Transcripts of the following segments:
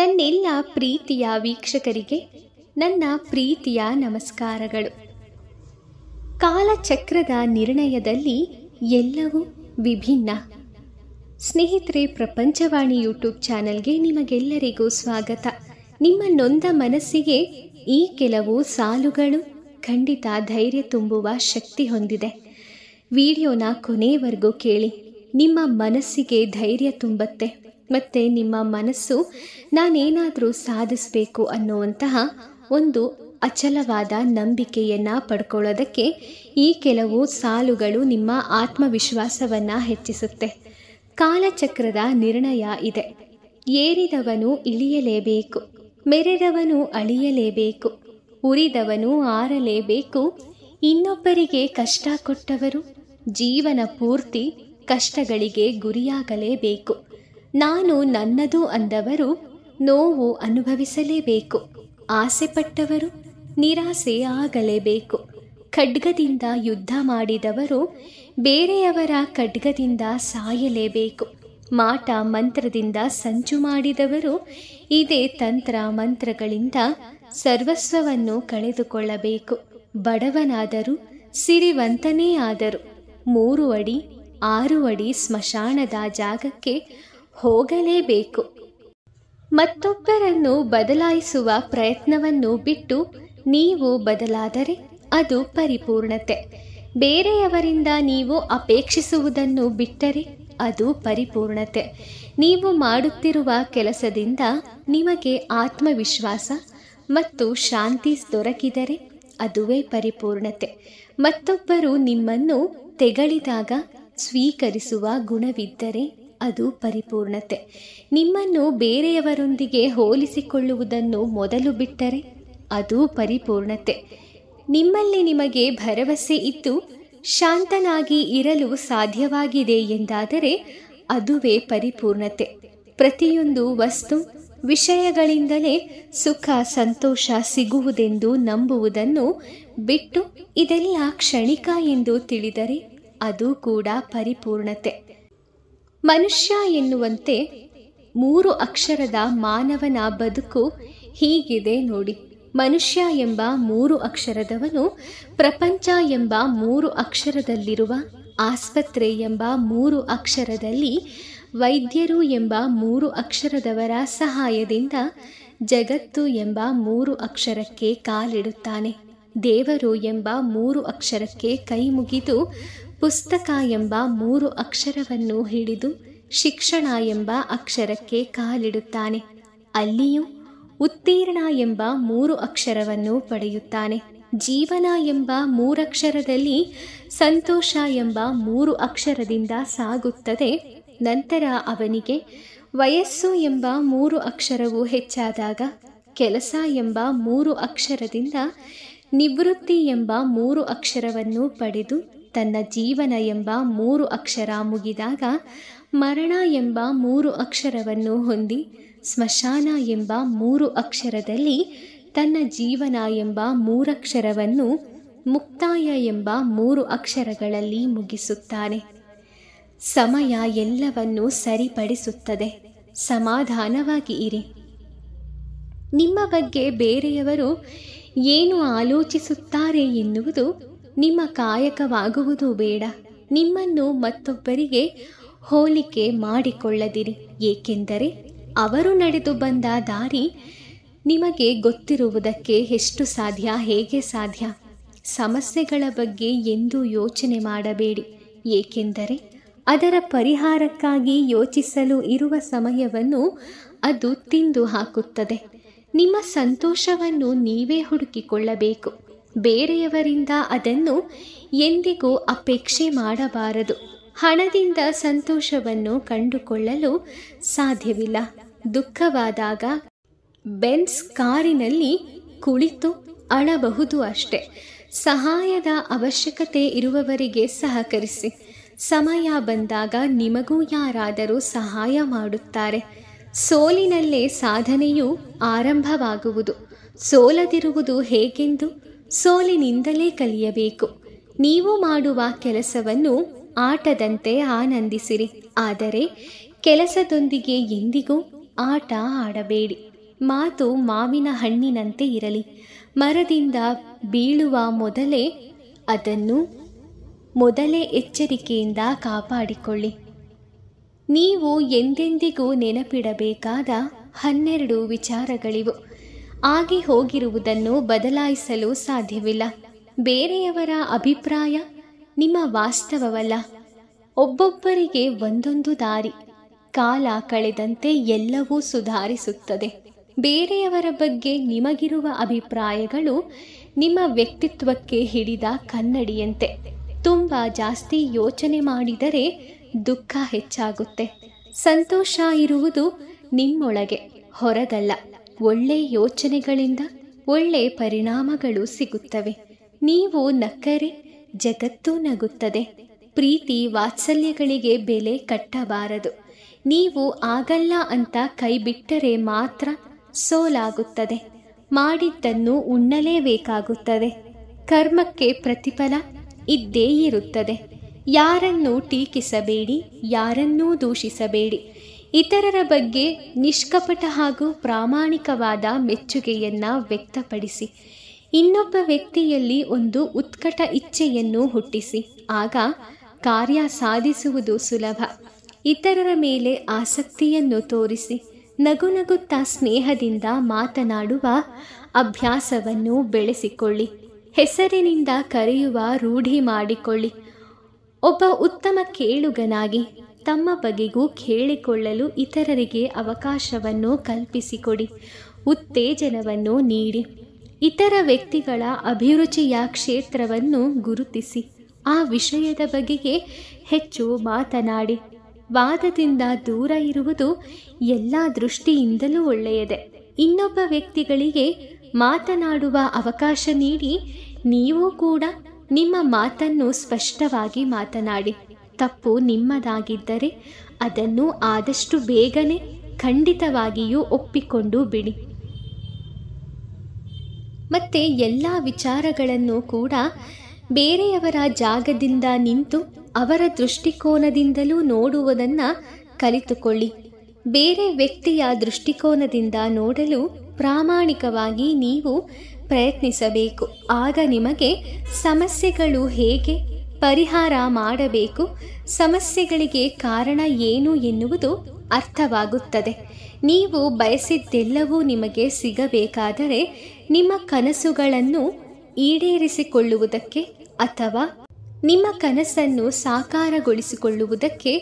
ನನ್ನೆಲ್ಲ ಪ್ರೀತಿಯ ವೀಕ್ಷಕರಿಗೆ ನನ್ನ ಪ್ರೀತಿಯ ನಮಸ್ಕಾರಗಳು ಕಾಲಚಕ್ರದ ನಿರ್ಣಯದಲ್ಲಿ ಎಲ್ಲವೂ ವಿಭಿನ್ನ ಸ್ನೇಹಿತರೆ ಪ್ರಪಂಚವಾಣಿ ಯೂಟ್ಯೂಬ್ ಚಾನೆಲ್ಗೆ ನಿಮಗೆಲ್ಲರಿಗೂ ಸ್ವಾಗತ ನಿಮ್ಮ ನೊಂದ ಮನಸ್ಸಿಗೆ ಈ ಕೆಲವು ಸಾಲುಗಳು ಖಂಡಿತ ಧೈರ್ಯ ತುಂಬುವ ಶಕ್ತಿ ಹೊಂದಿದೆ ವಿಡಿಯೋನ ಕೊನೆಯವರೆಗೂ ಕೇಳಿ ನಿಮ್ಮ ಮನಸ್ಸಿಗೆ ಧೈರ್ಯ ತುಂಬತ್ತೆ ಮತ್ತು ನಿಮ್ಮ ಮನಸ್ಸು ನಾನೇನಾದರೂ ಸಾಧಿಸಬೇಕು ಅನ್ನುವಂತಹ ಒಂದು ಅಚಲವಾದ ನಂಬಿಕೆಯನ್ನು ಪಡ್ಕೊಳ್ಳೋದಕ್ಕೆ ಈ ಕೆಲವು ಸಾಲುಗಳು ನಿಮ್ಮ ಆತ್ಮವಿಶ್ವಾಸವನ್ನು ಹೆಚ್ಚಿಸುತ್ತೆ ಕಾಲಚಕ್ರದ ನಿರ್ಣಯ ಇದೆ ಏರಿದವನು ಇಳಿಯಲೇಬೇಕು ಮೆರೆದವನು ಅಳಿಯಲೇಬೇಕು ಉರಿದವನು ಆರಲೇಬೇಕು ಇನ್ನೊಬ್ಬರಿಗೆ ಕಷ್ಟ ಕೊಟ್ಟವರು ಜೀವನ ಪೂರ್ತಿ ಕಷ್ಟಗಳಿಗೆ ಗುರಿಯಾಗಲೇಬೇಕು ನಾನು ನನ್ನದು ಅಂದವರು ನೋವು ಅನುಭವಿಸಲೇಬೇಕು ಆಸೆಪಟ್ಟವರು ನಿರಾಸೆ ಆಗಲೇಬೇಕು ಖಡ್ಗದಿಂದ ಯುದ್ಧ ಮಾಡಿದವರು ಬೇರೆಯವರ ಖಡ್ಗದಿಂದ ಸಾಯಲೇಬೇಕು ಮಾಟ ಮಂತ್ರದಿಂದ ಸಂಚು ಮಾಡಿದವರು ಇದೇ ತಂತ್ರ ಮಂತ್ರಗಳಿಂದ ಸರ್ವಸ್ವವನ್ನು ಕಳೆದುಕೊಳ್ಳಬೇಕು ಬಡವನಾದರೂ ಸಿರಿವಂತನೇ ಆದರು ಮೂರು ಅಡಿ ಆರು ಅಡಿ ಸ್ಮಶಾನದ ಜಾಗಕ್ಕೆ ಹೋಗಲೇಬೇಕು ಮತ್ತೊಬ್ಬರನ್ನು ಬದಲಾಯಿಸುವ ಪ್ರಯತ್ನವನ್ನು ಬಿಟ್ಟು ನೀವು ಬದಲಾದರೆ ಅದು ಪರಿಪೂರ್ಣತೆ ಬೇರೆಯವರಿಂದ ನೀವು ಅಪೇಕ್ಷಿಸುವುದನ್ನು ಬಿಟ್ಟರೆ ಅದು ಪರಿಪೂರ್ಣತೆ ನೀವು ಮಾಡುತ್ತಿರುವ ಕೆಲಸದಿಂದ ನಿಮಗೆ ಆತ್ಮವಿಶ್ವಾಸ ಮತ್ತು ಶಾಂತಿ ದೊರಕಿದರೆ ಅದುವೇ ಪರಿಪೂರ್ಣತೆ ಮತ್ತೊಬ್ಬರು ನಿಮ್ಮನ್ನು ತೆಗಳಿದಾಗ ಸ್ವೀಕರಿಸುವ ಗುಣವಿದ್ದರೆ ಅದು ಪರಿಪೂರ್ಣತೆ ನಿಮ್ಮನ್ನು ಬೇರೆಯವರೊಂದಿಗೆ ಹೋಲಿಸಿಕೊಳ್ಳುವುದನ್ನು ಮೊದಲು ಬಿಟ್ಟರೆ ಅದು ಪರಿಪೂರ್ಣತೆ ನಿಮ್ಮಲ್ಲಿ ನಿಮಗೆ ಭರವಸೆ ಇದ್ದು ಶಾಂತನಾಗಿ ಇರಲು ಸಾಧ್ಯವಾಗಿದೆ ಎಂದಾದರೆ ಅದುವೇ ಪರಿಪೂರ್ಣತೆ ಪ್ರತಿಯೊಂದು ವಸ್ತು ವಿಷಯಗಳಿಂದಲೇ ಸುಖ ಸಂತೋಷ ಸಿಗುವುದೆಂದು ನಂಬುವುದನ್ನು ಬಿಟ್ಟು ಇದೆಲ್ಲ ಕ್ಷಣಿಕ ಎಂದು ತಿಳಿದರೆ ಅದು ಕೂಡ ಪರಿಪೂರ್ಣತೆ ಮನುಷ್ಯ ಎನ್ನುವಂತೆ ಮೂರು ಅಕ್ಷರದ ಮಾನವನ ಬದುಕು ಹೀಗಿದೆ ನೋಡಿ ಮನುಷ್ಯ ಎಂಬ ಮೂರು ಅಕ್ಷರದವನು ಪ್ರಪಂಚ ಎಂಬ ಮೂರು ಅಕ್ಷರದಲ್ಲಿರುವ ಆಸ್ಪತ್ರೆ ಎಂಬ ಮೂರು ಅಕ್ಷರದಲ್ಲಿ ವೈದ್ಯರು ಎಂಬ ಮೂರು ಅಕ್ಷರದವರ ಸಹಾಯದಿಂದ ಜಗತ್ತು ಎಂಬ ಮೂರು ಅಕ್ಷರಕ್ಕೆ ಕಾಲಿಡುತ್ತಾನೆ ದೇವರು ಎಂಬ ಮೂರು ಅಕ್ಷರಕ್ಕೆ ಕೈ ಮುಗಿದು ಪುಸ್ತಕ ಎಂಬ ಮೂರು ಅಕ್ಷರವನ್ನು ಹಿಡಿದು ಶಿಕ್ಷಣ ಎಂಬ ಅಕ್ಷರಕ್ಕೆ ಕಾಲಿಡುತ್ತಾನೆ ಅಲ್ಲಿಯೂ ಉತ್ತೀರ್ಣ ಎಂಬ ಮೂರು ಅಕ್ಷರವನ್ನು ಪಡೆಯುತ್ತಾನೆ ಜೀವನ ಎಂಬ ಮೂರಕ್ಷರದಲ್ಲಿ ಸಂತೋಷ ಎಂಬ ಮೂರು ಅಕ್ಷರದಿಂದ ಸಾಗುತ್ತದೆ ನಂತರ ಅವನಿಗೆ ವಯಸ್ಸು ಎಂಬ ಮೂರು ಅಕ್ಷರವು ಹೆಚ್ಚಾದಾಗ ಕೆಲಸ ಎಂಬ ಮೂರು ಅಕ್ಷರದಿಂದ ನಿವೃತ್ತಿ ಎಂಬ ಮೂರು ಅಕ್ಷರವನ್ನು ಪಡೆದು ತನ್ನ ಜೀವನ ಎಂಬ ಮೂರು ಅಕ್ಷರ ಮುಗಿದಾಗ ಮರಣ ಎಂಬ ಮೂರು ಅಕ್ಷರವನ್ನು ಹೊಂದಿ ಸ್ಮಶಾನ ಎಂಬ ಮೂರು ಅಕ್ಷರದಲ್ಲಿ ತನ್ನ ಜೀವನ ಎಂಬ ಮೂರಕ್ಷರವನ್ನು ಮುಕ್ತಾಯ ಎಂಬ ಮೂರು ಅಕ್ಷರಗಳಲ್ಲಿ ಮುಗಿಸುತ್ತಾನೆ ಸಮಯ ಎಲ್ಲವನ್ನೂ ಸರಿಪಡಿಸುತ್ತದೆ ಸಮಾಧಾನವಾಗಿ ಇರಿ ನಿಮ್ಮ ಬಗ್ಗೆ ಬೇರೆಯವರು ಏನು ಆಲೋಚಿಸುತ್ತಾರೆ ಎನ್ನುವುದು ನಿಮ್ಮ ಕಾಯಕವಾಗುವುದು ಬೇಡ ನಿಮ್ಮನ್ನು ಮತ್ತೊಬ್ಬರಿಗೆ ಹೋಲಿಕೆ ಮಾಡಿಕೊಳ್ಳದಿರಿ ಏಕೆಂದರೆ ಅವರು ನಡೆದು ಬಂದ ದಾರಿ ನಿಮಗೆ ಗೊತ್ತಿರುವುದಕ್ಕೆ ಎಷ್ಟು ಸಾಧ್ಯ ಹೇಗೆ ಸಾಧ್ಯ ಸಮಸ್ಯೆಗಳ ಬಗ್ಗೆ ಎಂದೂ ಯೋಚನೆ ಮಾಡಬೇಡಿ ಏಕೆಂದರೆ ಅದರ ಪರಿಹಾರಕ್ಕಾಗಿ ಯೋಚಿಸಲು ಇರುವ ಸಮಯವನ್ನು ಅದು ತಿಂದು ಹಾಕುತ್ತದೆ ನಿಮ್ಮ ಸಂತೋಷವನ್ನು ನೀವೇ ಹುಡುಕಿಕೊಳ್ಳಬೇಕು ಬೇರೆಯವರಿಂದ ಅದನ್ನು ಎಂದಿಗೂ ಅಪೇಕ್ಷೆ ಮಾಡಬಾರದು ಹಣದಿಂದ ಸಂತೋಷವನ್ನು ಕಂಡುಕೊಳ್ಳಲು ಸಾಧ್ಯವಿಲ್ಲ ದುಃಖವಾದಾಗ ಬೆನ್ಸ್ ಕಾರಿನಲ್ಲಿ ಕುಳಿತು ಅಳಬಹುದು ಅಷ್ಟೆ ಸಹಾಯದ ಅವಶ್ಯಕತೆ ಇರುವವರಿಗೆ ಸಹಕರಿಸಿ ಸಮಯ ಬಂದಾಗ ನಿಮಗೂ ಯಾರಾದರೂ ಸಹಾಯ ಮಾಡುತ್ತಾರೆ ಸೋಲಿನಲ್ಲೇ ಸಾಧನೆಯು ಆರಂಭವಾಗುವುದು ಸೋಲದಿರುವುದು ಹೇಗೆಂದು ಸೋಲಿನಿಂದಲೇ ಕಲಿಯಬೇಕು ನೀವು ಮಾಡುವ ಕೆಲಸವನ್ನು ಆಟದಂತೆ ಆನಂದಿಸಿರಿ ಆದರೆ ಕೆಲಸದೊಂದಿಗೆ ಎಂದಿಗೂ ಆಟ ಆಡಬೇಡಿ ಮಾತು ಮಾವಿನ ಹಣ್ಣಿನಂತೆ ಇರಲಿ ಮರದಿಂದ ಬೀಳುವ ಮೊದಲೇ ಅದನ್ನು ಮೊದಲೇ ಎಚ್ಚರಿಕೆಯಿಂದ ಕಾಪಾಡಿಕೊಳ್ಳಿ ನೀವು ಎಂದೆಂದಿಗೂ ನೆನಪಿಡಬೇಕಾದ ಹನ್ನೆರಡು ವಿಚಾರಗಳಿವು ಆಗಿ ಹೋಗಿರುವುದನ್ನು ಬದಲಾಯಿಸಲು ಸಾಧ್ಯವಿಲ್ಲ ಬೇರೆಯವರ ಅಭಿಪ್ರಾಯ ನಿಮ್ಮ ವಾಸ್ತವವಲ್ಲ ಒಬ್ಬೊಬ್ಬರಿಗೆ ಒಂದೊಂದು ದಾರಿ ಕಾಲ ಕಳೆದಂತೆ ಎಲ್ಲವೂ ಸುಧಾರಿಸುತ್ತದೆ ಬೇರೆಯವರ ಬಗ್ಗೆ ನಿಮಗಿರುವ ಅಭಿಪ್ರಾಯಗಳು ನಿಮ್ಮ ವ್ಯಕ್ತಿತ್ವಕ್ಕೆ ಹಿಡಿದ ಕನ್ನಡಿಯಂತೆ ತುಂಬ ಜಾಸ್ತಿ ಯೋಚನೆ ಮಾಡಿದರೆ ದುಃಖ ಹೆಚ್ಚಾಗುತ್ತೆ ಸಂತೋಷ ಇರುವುದು ನಿಮ್ಮೊಳಗೆ ಹೊರಗಲ್ಲ ಒಳ್ಳೆ ಯೋಚನೆಗಳಿಂದ ಒಳ್ಳೆ ಪರಿಣಾಮಗಳು ಸಿಗುತ್ತವೆ ನೀವು ನಕ್ಕರೆ ಜಗತ್ತು ನಗುತ್ತದೆ ಪ್ರೀತಿ ವಾತ್ಸಲ್ಯಗಳಿಗೆ ಬೆಲೆ ಕಟ್ಟಬಾರದು ನೀವು ಆಗಲ್ಲ ಅಂತ ಕೈಬಿಟ್ಟರೆ ಮಾತ್ರ ಸೋಲಾಗುತ್ತದೆ ಮಾಡಿದ್ದನ್ನು ಉಣ್ಣಲೇಬೇಕಾಗುತ್ತದೆ ಕರ್ಮಕ್ಕೆ ಪ್ರತಿಫಲ ಇದ್ದೇ ಇರುತ್ತದೆ ಯಾರನ್ನೂ ಟೀಕಿಸಬೇಡಿ ಯಾರನ್ನೂ ದೂಷಿಸಬೇಡಿ ಇತರರ ಬಗ್ಗೆ ನಿಷ್ಕಪಟ ಹಾಗೂ ಪ್ರಾಮಾಣಿಕವಾದ ಮೆಚ್ಚುಗೆಯನ್ನು ವ್ಯಕ್ತಪಡಿಸಿ ಇನ್ನೊಬ್ಬ ವ್ಯಕ್ತಿಯಲ್ಲಿ ಒಂದು ಉತ್ಕಟ ಇಚ್ಛೆಯನ್ನು ಹುಟ್ಟಿಸಿ ಆಗ ಕಾರ್ಯ ಸಾಧಿಸುವುದು ಸುಲಭ ಇತರರ ಮೇಲೆ ಆಸಕ್ತಿಯನ್ನು ತೋರಿಸಿ ನಗು ನಗುತ್ತಾ ಸ್ನೇಹದಿಂದ ಮಾತನಾಡುವ ಅಭ್ಯಾಸವನ್ನು ಬೆಳೆಸಿಕೊಳ್ಳಿ ಹೆಸರಿನಿಂದ ಕರೆಯುವ ರೂಢಿ ಮಾಡಿಕೊಳ್ಳಿ ಒಬ್ಬ ಉತ್ತಮ ಕೇಳುಗನಾಗಿ ತಮ್ಮ ಬಗೆಗೂ ಕೇಳಿಕೊಳ್ಳಲು ಇತರರಿಗೆ ಅವಕಾಶವನ್ನು ಕಲ್ಪಿಸಿಕೊಡಿ ಉತ್ತೇಜನವನ್ನು ನೀಡಿ ಇತರ ವ್ಯಕ್ತಿಗಳ ಅಭಿರುಚಿಯ ಕ್ಷೇತ್ರವನ್ನು ಗುರುತಿಸಿ ಆ ವಿಷಯದ ಬಗೆಗೆ ಹೆಚ್ಚು ಮಾತನಾಡಿ ವಾದದಿಂದ ದೂರ ಇರುವುದು ಎಲ್ಲ ದೃಷ್ಟಿಯಿಂದಲೂ ಒಳ್ಳೆಯದೆ ಇನ್ನೊಬ್ಬ ವ್ಯಕ್ತಿಗಳಿಗೆ ಮಾತನಾಡುವ ಅವಕಾಶ ನೀಡಿ ನೀವು ಕೂಡ ನಿಮ್ಮ ಮಾತನ್ನು ಸ್ಪಷ್ಟವಾಗಿ ಮಾತನಾಡಿ ತಪ್ಪು ನಿಮ್ಮದಾಗಿದ್ದರೆ ಅದನ್ನು ಆದಷ್ಟು ಬೇಗನೆ ಖಂಡಿತವಾಗಿಯೂ ಒಪ್ಪಿಕೊಂಡು ಬಿಡಿ ಮತ್ತು ಎಲ್ಲ ವಿಚಾರಗಳನ್ನು ಕೂಡ ಬೇರೆಯವರ ಜಾಗದಿಂದ ನಿಂತು ಅವರ ದೃಷ್ಟಿಕೋನದಿಂದಲೂ ನೋಡುವುದನ್ನು ಕಲಿತುಕೊಳ್ಳಿ ಬೇರೆ ವ್ಯಕ್ತಿಯ ದೃಷ್ಟಿಕೋನದಿಂದ ನೋಡಲು ಪ್ರಾಮಾಣಿಕವಾಗಿ ನೀವು ಪ್ರಯತ್ನಿಸಬೇಕು ಆಗ ನಿಮಗೆ ಸಮಸ್ಯೆಗಳು ಹೇಗೆ ಪರಿಹಾರ ಮಾಡಬೇಕು ಸಮಸ್ಯೆಗಳಿಗೆ ಕಾರಣ ಏನು ಎನ್ನುವುದು ಅರ್ಥವಾಗುತ್ತದೆ ನೀವು ಬಯಸಿದ್ದೆಲ್ಲವೂ ನಿಮಗೆ ಸಿಗಬೇಕಾದರೆ ನಿಮ್ಮ ಕನಸುಗಳನ್ನು ಈಡೇರಿಸಿಕೊಳ್ಳುವುದಕ್ಕೆ ಅಥವಾ ನಿಮ್ಮ ಕನಸನ್ನು ಸಾಕಾರಗೊಳಿಸಿಕೊಳ್ಳುವುದಕ್ಕೆ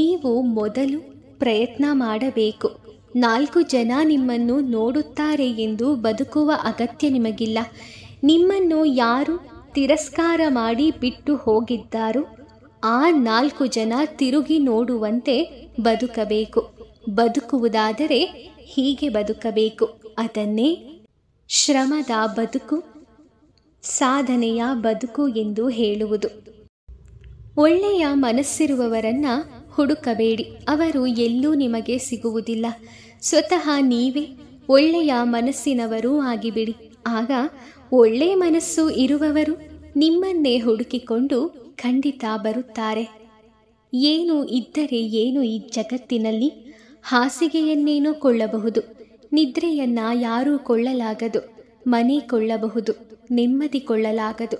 ನೀವು ಮೊದಲು ಪ್ರಯತ್ನ ಮಾಡಬೇಕು ನಾಲ್ಕು ಜನ ನಿಮ್ಮನ್ನು ನೋಡುತ್ತಾರೆ ಎಂದು ಬದುಕುವ ಅಗತ್ಯ ನಿಮಗಿಲ್ಲ ನಿಮ್ಮನ್ನು ಯಾರು ತಿರಸ್ಕಾರ ಮಾಡಿ ಬಿಟ್ಟು ಹೋಗಿದ್ದಾರು ಆ ನಾಲ್ಕು ಜನ ತಿರುಗಿ ನೋಡುವಂತೆ ಬದುಕಬೇಕು ಬದುಕುವುದಾದರೆ ಹೀಗೆ ಬದುಕಬೇಕು ಅದನ್ನೇ ಶ್ರಮದ ಬದುಕು ಸಾಧನೆಯ ಬದುಕು ಎಂದು ಹೇಳುವುದು ಒಳ್ಳೆಯ ಮನಸ್ಸಿರುವವರನ್ನ ಹುಡುಕಬೇಡಿ ಅವರು ಎಲ್ಲೂ ನಿಮಗೆ ಸಿಗುವುದಿಲ್ಲ ಸ್ವತಃ ನೀವೇ ಒಳ್ಳೆಯ ಮನಸ್ಸಿನವರೂ ಆಗಿಬಿಡಿ ಆಗ ಒಳ್ಳೆ ಮನಸ್ಸು ಇರುವವರು ನಿಮ್ಮನ್ನೇ ಹುಡುಕಿಕೊಂಡು ಖಂಡಿತ ಬರುತ್ತಾರೆ ಏನು ಇದ್ದರೆ ಏನು ಈ ಜಗತ್ತಿನಲ್ಲಿ ಹಾಸಿಗೆಯನ್ನೇನೋ ಕೊಳ್ಳಬಹುದು ನಿದ್ರೆಯನ್ನ ಯಾರೂ ಕೊಳ್ಳಲಾಗದು ಮನೆ ಕೊಳ್ಳಬಹುದು ನೆಮ್ಮದಿ ಕೊಳ್ಳಲಾಗದು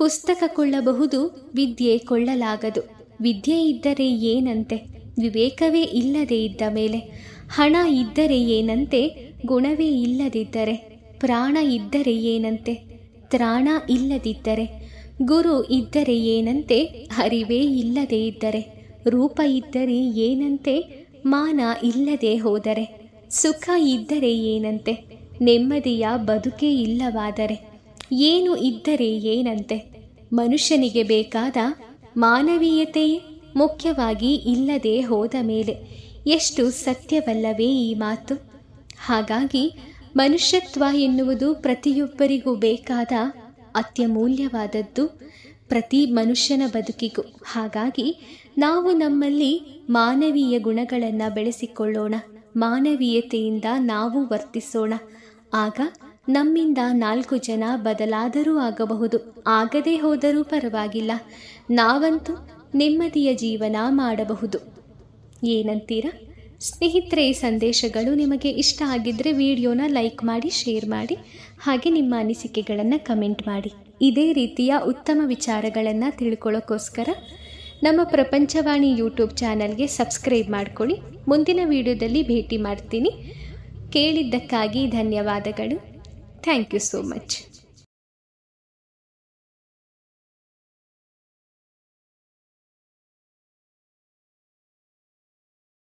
ಪುಸ್ತಕ ಕೊಳ್ಳಬಹುದು ವಿದ್ಯೆ ಕೊಳ್ಳಲಾಗದು ವಿದ್ಯೆ ಇದ್ದರೆ ಏನಂತೆ ವಿವೇಕವೇ ಇಲ್ಲದೆ ಇದ್ದ ಮೇಲೆ ಹಣ ಇದ್ದರೆ ಏನಂತೆ ಗುಣವೇ ಇಲ್ಲದಿದ್ದರೆ ಪ್ರಾಣ ಇದ್ದರೆ ಏನಂತೆ ತ್ರಾಣ ಇಲ್ಲದಿದ್ದರೆ ಗುರು ಇದ್ದರೆ ಏನಂತೆ ಅರಿವೇ ಇಲ್ಲದೇ ಇದ್ದರೆ ರೂಪ ಇದ್ದರೆ ಏನಂತೆ ಮಾನ ಇಲ್ಲದೆ ಹೋದರೆ ಸುಖ ಇದ್ದರೆ ಏನಂತೆ ನೆಮ್ಮದಿಯ ಬದುಕೇ ಇಲ್ಲವಾದರೆ ಏನು ಇದ್ದರೆ ಏನಂತೆ ಮನುಷ್ಯನಿಗೆ ಬೇಕಾದ ಮಾನವೀಯತೆಯೇ ಮುಖ್ಯವಾಗಿ ಇಲ್ಲದೆ ಹೋದ ಮೇಲೆ ಎಷ್ಟು ಸತ್ಯವಲ್ಲವೇ ಈ ಮಾತು ಹಾಗಾಗಿ ಮನುಷ್ಯತ್ವ ಎನ್ನುವುದು ಪ್ರತಿಯೊಬ್ಬರಿಗೂ ಬೇಕಾದ ಅತ್ಯಮೂಲ್ಯವಾದದ್ದು ಪ್ರತಿ ಮನುಷ್ಯನ ಬದುಕಿಗೂ ಹಾಗಾಗಿ ನಾವು ನಮ್ಮಲ್ಲಿ ಮಾನವೀಯ ಗುಣಗಳನ್ನು ಬೆಳೆಸಿಕೊಳ್ಳೋಣ ಮಾನವೀಯತೆಯಿಂದ ನಾವು ವರ್ತಿಸೋಣ ಆಗ ನಮ್ಮಿಂದ ನಾಲ್ಕು ಜನ ಬದಲಾದರೂ ಆಗಬಹುದು ಆಗದೇ ಹೋದರೂ ಪರವಾಗಿಲ್ಲ ನಾವಂತೂ ನೆಮ್ಮದಿಯ ಜೀವನ ಮಾಡಬಹುದು ಏನಂತೀರಾ ಸ್ನೇಹಿತರೆ ಈ ಸಂದೇಶಗಳು ನಿಮಗೆ ಇಷ್ಟ ಆಗಿದ್ದರೆ ವಿಡಿಯೋನ ಲೈಕ್ ಮಾಡಿ ಶೇರ್ ಮಾಡಿ ಹಾಗೆ ನಿಮ್ಮ ಅನಿಸಿಕೆಗಳನ್ನು ಕಮೆಂಟ್ ಮಾಡಿ ಇದೇ ರೀತಿಯ ಉತ್ತಮ ವಿಚಾರಗಳನ್ನು ತಿಳ್ಕೊಳ್ಳೋಕ್ಕೋಸ್ಕರ ನಮ್ಮ ಪ್ರಪಂಚವಾಣಿ ಯೂಟ್ಯೂಬ್ ಚಾನಲ್ಗೆ ಸಬ್ಸ್ಕ್ರೈಬ್ ಮಾಡ್ಕೊಳ್ಳಿ ಮುಂದಿನ ವಿಡಿಯೋದಲ್ಲಿ ಭೇಟಿ ಮಾಡ್ತೀನಿ ಕೇಳಿದ್ದಕ್ಕಾಗಿ ಧನ್ಯವಾದಗಳು ಥ್ಯಾಂಕ್ ಯು ಸೋ ಮಚ್